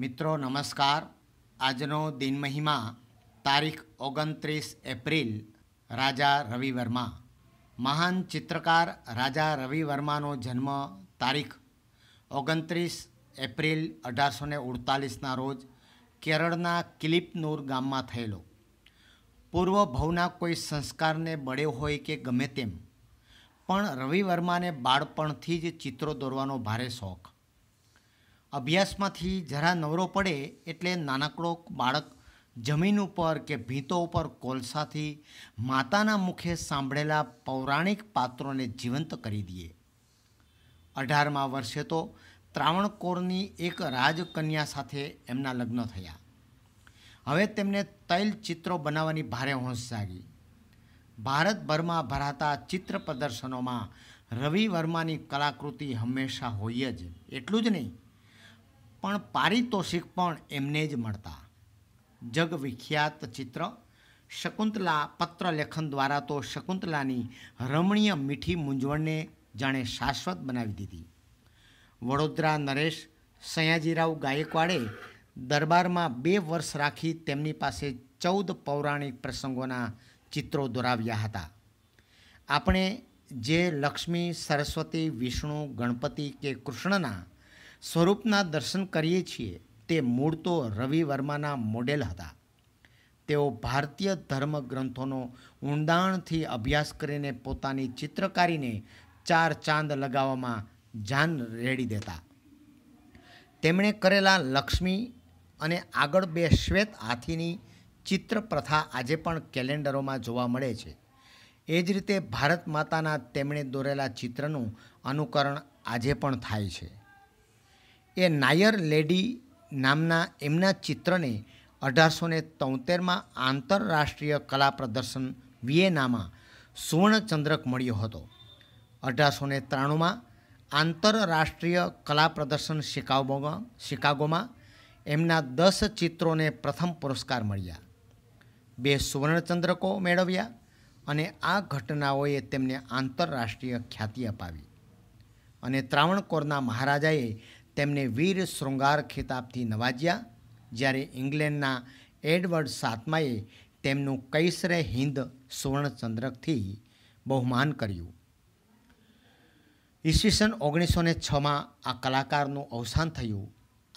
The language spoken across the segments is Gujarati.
મિત્રો નમસ્કાર આજનો દિન મહિમા તારીખ ઓગણત્રીસ એપ્રિલ રાજા રવિ વર્મા મહાન ચિત્રકાર રાજા રવિ વર્માનો જન્મ તારીખ ઓગણત્રીસ એપ્રિલ અઢારસો ને અડતાલીસના રોજ કેરળના કિલિપનૂર ગામમાં થયેલો પૂર્વ ભવના કોઈ સંસ્કારને બળ્યો હોય કે ગમે તેમ પણ રવિ વર્માને બાળપણથી જ ચિત્રો દોરવાનો ભારે શોખ અભ્યાસમાંથી જરા નવરો પડે એટલે નાનકડો બાળક જમીન ઉપર કે ભીંતો ઉપર કોલસાથી માતાના મુખે સાંભળેલા પૌરાણિક પાત્રોને જીવંત કરી દઈએ અઢારમા વર્ષે તો ત્રાવણકોરની એક રાજકન્યા સાથે એમના લગ્ન થયા હવે તેમને તૈલ ચિત્રો બનાવવાની ભારે હોંશ જાગી ભારતભરમાં ભરાતા ચિત્ર પ્રદર્શનોમાં રવિ વર્માની કલાકૃતિ હંમેશા હોય જ એટલું જ નહીં પણ પારિતોષિક પણ એમને જ મળતા જગવિખ્યાત ચિત્ર શકુંતલા પત્રલેખન દ્વારા તો શકુંતલાની રમણીય મીઠી મૂંઝવણને જાણે શાશ્વત બનાવી દીધી વડોદરા નરેશ સયાજીરાવ ગાયકવાડે દરબારમાં બે વર્ષ રાખી તેમની પાસે ચૌદ પૌરાણિક પ્રસંગોના ચિત્રો દોરાવ્યા હતા આપણે જે લક્ષ્મી સરસ્વતી વિષ્ણુ ગણપતિ કે કૃષ્ણના સ્વરૂપના દર્શન કરીએ છીએ તે મૂળ તો રવિ વર્માના મોડેલ હતા તેઓ ભારતીય ધર્મ ગ્રંથોનો ઊંડાણથી અભ્યાસ કરીને પોતાની ચિત્રકારીને ચાર ચાંદ લગાવવામાં જાન રેડી દેતા તેમણે કરેલા લક્ષ્મી અને આગળ બે શ્વેત હાથીની ચિત્ર પ્રથા આજે પણ કેલેન્ડરોમાં જોવા મળે છે એ જ રીતે ભારત માતાના તેમણે દોરેલા ચિત્રનું અનુકરણ આજે પણ થાય છે એ નાયર લેડી નામના એમના ચિત્રને અઢારસો ને તોતેરમાં આંતરરાષ્ટ્રીય કલા પ્રદર્શન વિયેનામાં સુવર્ણચંદ્રક મળ્યો હતો અઢારસો ને ત્રાણુંમાં આંતરરાષ્ટ્રીય કલા પ્રદર્શન શિકાગોમાં શિકાગોમાં એમના દસ ચિત્રોને પ્રથમ પુરસ્કાર મળ્યા બે સુવર્ણચંદ્રકો મેળવ્યા અને આ ઘટનાઓએ તેમને આંતરરાષ્ટ્રીય ખ્યાતિ અપાવી અને ત્રાવણકોરના મહારાજાએ તેમને વીર શૃંગાર ખિતાબથી નવાજ્યા જ્યારે ઇંગ્લેન્ડના એડવર્ડ સાતમાએ તેમનું કૈસરે હિન્દ સુવર્ણચંદ્રકથી બહુમાન કર્યું ઈસવીસન ઓગણીસો ને છમાં આ કલાકારનું અવસાન થયું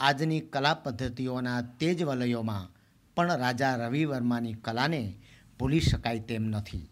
આજની કલા પદ્ધતિઓના તેજ વલયોમાં પણ રાજા રવિ વર્માની કલાને ભૂલી શકાય તેમ નથી